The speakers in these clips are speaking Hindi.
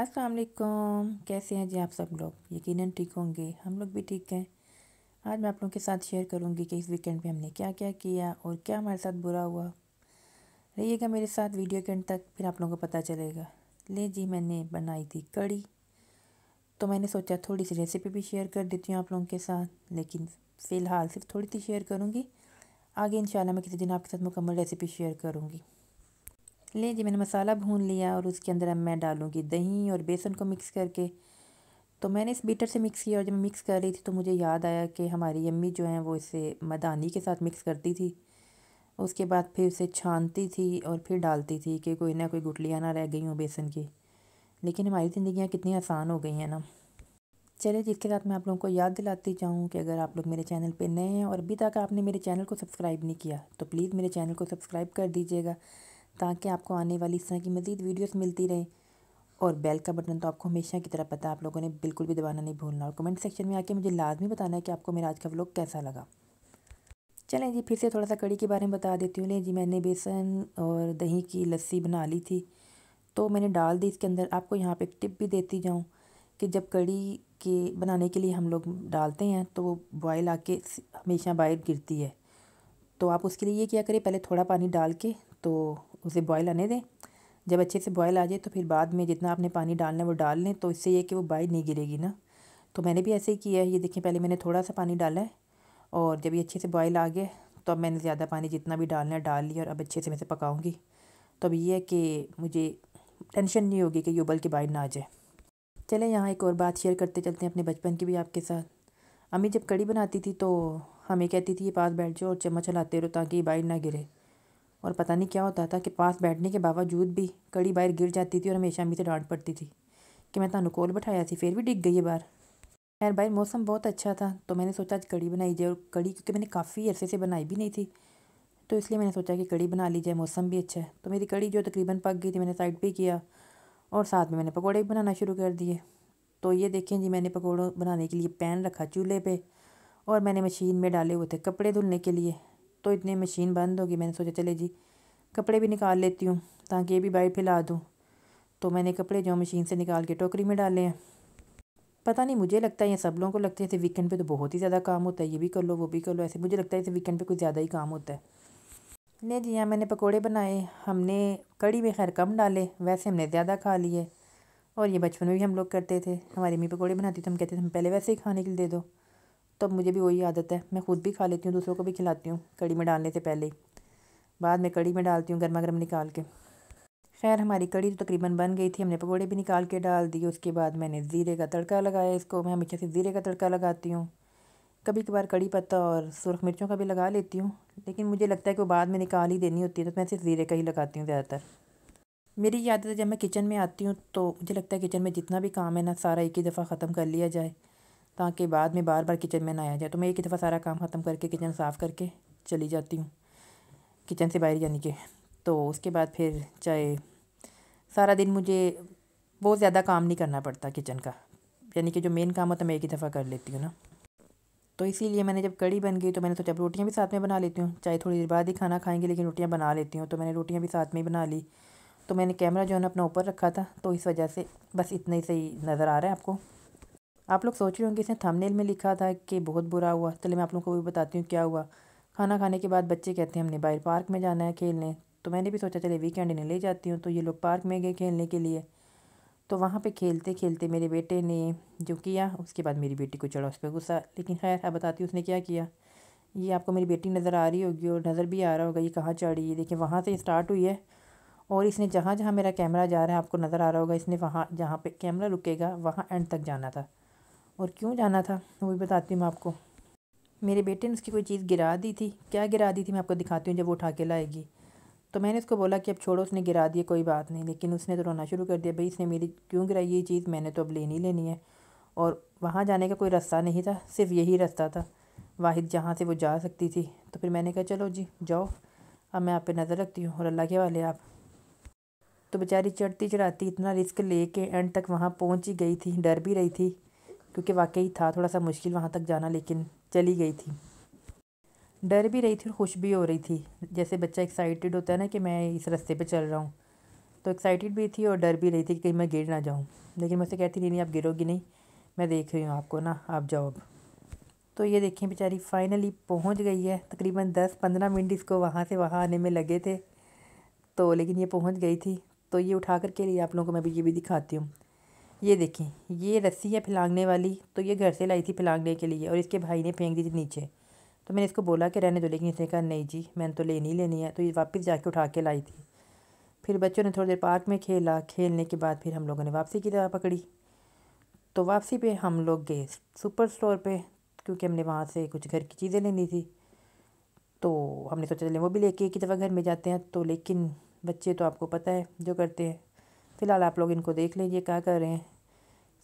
अस्सलाम वालेकुम कैसे हैं जी आप सब लोग यकीनन ठीक होंगे हम लोग भी ठीक हैं आज मैं आप लोगों के साथ शेयर करूंगी कि इस वीकेंड पे हमने क्या क्या किया और क्या हमारे साथ बुरा हुआ रहिएगा मेरे साथ वीडियो के एंड तक फिर आप लोगों को पता चलेगा ले जी मैंने बनाई थी कड़ी तो मैंने सोचा थोड़ी सी रेसिपी भी शेयर कर देती हूँ आप लोगों के साथ लेकिन फ़िलहाल सिर्फ थोड़ी सी शेयर करूँगी आगे इन मैं किसी दिन आपके साथ मुकम्मल रेसिपी शेयर करूँगी ले जी मैंने मसाला भून लिया और उसके अंदर अब मैं डालूँगी दही और बेसन को मिक्स करके तो मैंने इस बीटर से मिक्स किया और जब मिक्स कर रही थी तो मुझे याद आया कि हमारी अम्मी जो हैं वो इसे मदानी के साथ मिक्स करती थी उसके बाद फिर उसे छानती थी और फिर डालती थी कि कोई ना कोई गुटलियाँ ना रह गई हों बेसन की लेकिन हमारी ज़िंदियाँ कितनी आसान हो गई हैं ना चलिए जिसके साथ मैं आप लोगों को याद दिलाती चाहूँ कि अगर आप लोग मेरे चैनल पर नए हैं और अभी तक आपने मेरे चैनल को सब्सक्राइब नहीं किया तो प्लीज़ मेरे चैनल को सब्सक्राइब कर दीजिएगा ताकि आपको आने वाली इस तरह की मज़ीद वीडियोस मिलती रहे और बेल का बटन तो आपको हमेशा की तरह पता है आप लोगों ने बिल्कुल भी दबाना नहीं भूलना और कमेंट सेक्शन में आके मुझे लाजमी बताना है कि आपको मेरा आज का व्लॉग कैसा लगा चलें जी फिर से थोड़ा सा कड़ी के बारे में बता देती हूँ जी मैंने बेसन और दही की लस्सी बना ली थी तो मैंने डाल दी इसके अंदर आपको यहाँ पर एक टिप भी देती जाऊँ कि जब कड़ी के बनाने के लिए हम लोग डालते हैं तो वो बॉयल आके हमेशा बाहर गिरती है तो आप उसके लिए ये क्या करें पहले थोड़ा पानी डाल के तो उसे बॉयल आने दें जब अच्छे से बॉयल आ जाए तो फिर बाद में जितना आपने पानी डालना है वो डाल लें तो इससे ये कि वो बाहर नहीं गिरेगी ना तो मैंने भी ऐसे ही किया है ये देखें पहले मैंने थोड़ा सा पानी डाला है और जब ये अच्छे से बॉयल आ गया तो अब मैंने ज़्यादा पानी जितना भी डालना है डाल लिया और अब अच्छे से मैं इसे पकाऊँगी तो अब ये है कि मुझे टेंशन नहीं होगी कि ये उबल के बाहर ना आ जाए चलें यहाँ एक और बात शेयर करते चलते हैं अपने बचपन की भी आपके साथ अम्मी जब कड़ी बनाती थी तो हमें कहती थी ये पास बैठ जाओ और चम्मच हलाते रहो ताकि बाहर ना गिरे और पता नहीं क्या होता था कि पास बैठने के बावजूद भी कड़ी बाहर गिर जाती थी और हमेशा अम्मी से डांट पड़ती थी कि मैं तुम्हें कोल बिठाया थी फिर भी डिग गई है बाहर खैर बाहर मौसम बहुत अच्छा था तो मैंने सोचा आज कड़ी बनाई जाए और कड़ी क्योंकि मैंने काफ़ी अरसे से बनाई भी नहीं थी तो इसलिए मैंने सोचा कि कड़ी बना ली जाए मौसम भी अच्छा है तो मेरी कड़ी जो तकरीबन पक गई थी मैंने साइड पर किया और साथ में मैंने पकौड़े भी बनाना शुरू कर दिए तो ये देखें जी मैंने पकौड़ों बनाने के लिए पैन रखा चूल्हे पर और मैंने मशीन में डाले हुए थे कपड़े धुलने के लिए तो इतनी मशीन बंद होगी मैंने सोचा चले जी कपड़े भी निकाल लेती हूँ ताकि ये भी बाइट फैला दूँ तो मैंने कपड़े जो मशीन से निकाल के टोकरी में डाले हैं पता नहीं मुझे लगता है ये सब लोगों को लगता है ऐसे वीकेंड पे तो बहुत ही ज़्यादा काम होता है ये भी कर लो वो भी कर लो ऐसे मुझे लगता है ऐसे वीकेंड पे कुछ ज़्यादा ही काम होता है नहीं जी यहाँ मैंने पकोड़े बनाए हमने कड़ी में खैर कम डाले वैसे हमने ज़्यादा खा लिए और ये बचपन में भी हम लोग करते थे हमारी मम्मी पकौड़े बनाती तो हम कहते थे हम पहले वैसे ही खाने के लिए दे दो तो अब मुझे भी वही आदत है मैं ख़ुद भी खा लेती हूँ दूसरों को भी खिलाती हूँ कड़ी में डालने से पहले ही बाद में कड़ी में डालती हूँ गर्मा गर्म निकाल के खैर हमारी कड़ी तो तकरीबन बन गई थी हमने पकौड़े भी निकाल के डाल दिए उसके बाद मैंने ज़ीरे का तड़का लगाया इसको मैं हमेशा से ज़ीरे का तड़का लगाती हूँ कभी कभार कड़ी पत्ता और सुरख मिर्चों का भी लगा लेती हूँ लेकिन मुझे लगता है कि वो बाद में निकाल ही देनी होती है तो मैं सिर्फ ज़ीरे का ही लगाती हूँ ज़्यादातर मेरी याद आदत है जब मैं किचन में आती हूँ तो मुझे लगता है किचन में जितना भी काम है ना सारा एक ही दफ़ा ख़त्म कर लिया जाए ताकि बाद में बार बार किचन में ना आया जाए तो मैं एक दफ़ा सारा काम ख़त्म करके किचन साफ़ करके चली जाती हूँ किचन से बाहर यानी कि तो उसके बाद फिर चाहे सारा दिन मुझे बहुत ज़्यादा काम नहीं करना पड़ता किचन का यानी कि जो मेन काम होता है मैं एक ही दफ़ा कर लेती हूँ ना तो इसीलिए मैंने जब कड़ी बन गई तो मैंने सोचा रोटियाँ भी साथ में बना लेती हूँ चाहे थोड़ी देर बाद ही खाना खाएंगे लेकिन रोटियाँ बना लेती हूँ तो मैंने रोटियाँ भी साथ में ही बना ली तो मैंने कैमरा जो है ना अपना ऊपर रखा था तो इस वजह से बस इतना ही सही नज़र आ रहा है आपको आप लोग सोच रहे होंगे इसने थंबनेल में लिखा था कि बहुत बुरा हुआ चले मैं आप लोगों को भी बताती हूँ क्या हुआ खाना खाने के बाद बच्चे कहते हैं हमने बाहर पार्क में जाना है खेलने तो मैंने भी सोचा चले वीकेंड इन्हें ले जाती हूँ तो ये लोग पार्क में गए खेलने के लिए तो वहाँ पे खेलते खेलते मेरे बेटे ने जो किया उसके बाद मेरी बेटी को चढ़ा उस पर गुस्सा लेकिन खैर है बताती हूँ उसने क्या किया ये आपको मेरी बेटी नज़र आ रही होगी और नज़र भी आ रहा होगा ये कहाँ चढ़ी है देखिए वहाँ से स्टार्ट हुई है और इसने जहाँ जहाँ मेरा कैमरा जा रहा है आपको नज़र आ रहा होगा इसने वहाँ जहाँ पे कैमरा रुकेगा वहाँ एंड तक जाना था और क्यों जाना था वो भी बताती हूँ मैं आपको मेरे बेटे ने उसकी कोई चीज़ गिरा दी थी क्या गिरा दी थी मैं आपको दिखाती हूँ जब वो उठा के लाएगी तो मैंने उसको बोला कि अब छोड़ो उसने गिरा दिया कोई बात नहीं लेकिन उसने तो रोना शुरू कर दिया भाई इसने मेरी क्यों गिराई ये चीज़ मैंने तो अब लेनी लेनी है और वहाँ जाने का कोई रास्ता नहीं था सिर्फ यही रास्ता था वाहिद जहाँ से वो जा सकती थी तो फिर मैंने कहा चलो जी जाओ अब मैं आप पे नज़र रखती हूँ और अल्लाह के वाले आप तो बेचारी चढ़ती चढ़ाती इतना रिस्क ले एंड तक वहाँ पहुँच ही गई थी डर भी रही थी क्योंकि वाकई था थोड़ा सा मुश्किल वहाँ तक जाना लेकिन चली गई थी डर भी रही थी और खुश भी हो रही थी जैसे बच्चा एक्साइटेड होता है ना कि मैं इस रास्ते पे चल रहा हूँ तो एक्साइटेड भी थी और डर भी रही थी कि कहीं मैं गिर ना जाऊँ लेकिन मैं उसे कहती नहीं नहीं आप गिरोगी नहीं मैं देख रही हूँ आपको ना आप जाओ अब तो ये देखें बेचारी फाइनली पहुँच गई है तकरीबन दस पंद्रह मिनट इसको वहाँ से वहाँ आने में लगे थे तो लेकिन ये पहुँच गई थी तो ये उठा करके लिए आप लोगों को मैं भी ये भी दिखाती हूँ ये देखें ये रस्सी है फिलांगने वाली तो ये घर से लाई थी फिलांगने के लिए और इसके भाई ने फेंक दी थी नीचे तो मैंने इसको बोला कि रहने दो लेकिन इसने कहा नहीं जी मैंने तो लेनी लेनी है तो ये वापस जाके उठा के लाई थी फिर बच्चों ने थोड़ी देर पार्क में खेला खेलने के बाद फिर हम लोगों ने वापसी की तरह पकड़ी तो वापसी पर हम लोग गए सुपर स्टोर पर क्योंकि हमने वहाँ से कुछ घर की चीज़ें लेनी थी तो हमने सोचा चले वो भी लेके एक ही दफ़ा घर में जाते हैं तो लेकिन बच्चे तो आपको पता है जो करते हैं फ़िलहाल आप लोग इनको देख लें ये क्या कर रहे हैं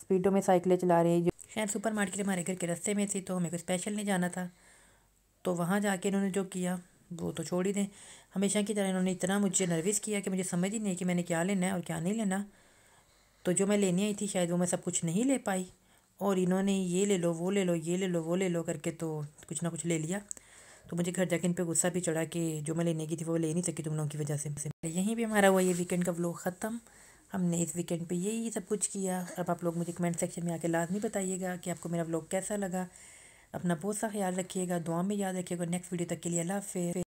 स्पीडों में साइकिलें चला रहे जो शायद सुपर मार्केट हमारे घर के रस्ते में थी तो हमें कोई स्पेशल नहीं जाना था तो वहाँ जाके इन्होंने जो किया वो तो छोड़ ही दें हमेशा की तरह इन्होंने इतना मुझे नर्वस किया कि मुझे समझ ही नहीं कि मैंने क्या लेना है और क्या नहीं लेना तो जो मैं लेने आई थी शायद वो मैं सब कुछ नहीं ले पाई और इन्होंने ये ले लो वो ले लो ये ले लो वो ले लो करके तो कुछ ना कुछ ले लिया तो मुझे घर जाके इन पर गुस्सा भी चढ़ा कि जो मैं लेने की थी वो ले नहीं सकी तुम लोगों की वजह से यहीं पर हमारा हुआ ये वीकेंड का व्लॉग ख़त्म हमने इस वीकेंड पे यही सब कुछ किया अब आप लोग मुझे कमेंट सेक्शन में आके लाजमी बताइएगा कि आपको मेरा ब्लॉग कैसा लगा अपना बहुत सा ख्याल रखिएगा दुआ में याद रखिएगा नेक्स्ट वीडियो तक के लिए अल्लाह हाफि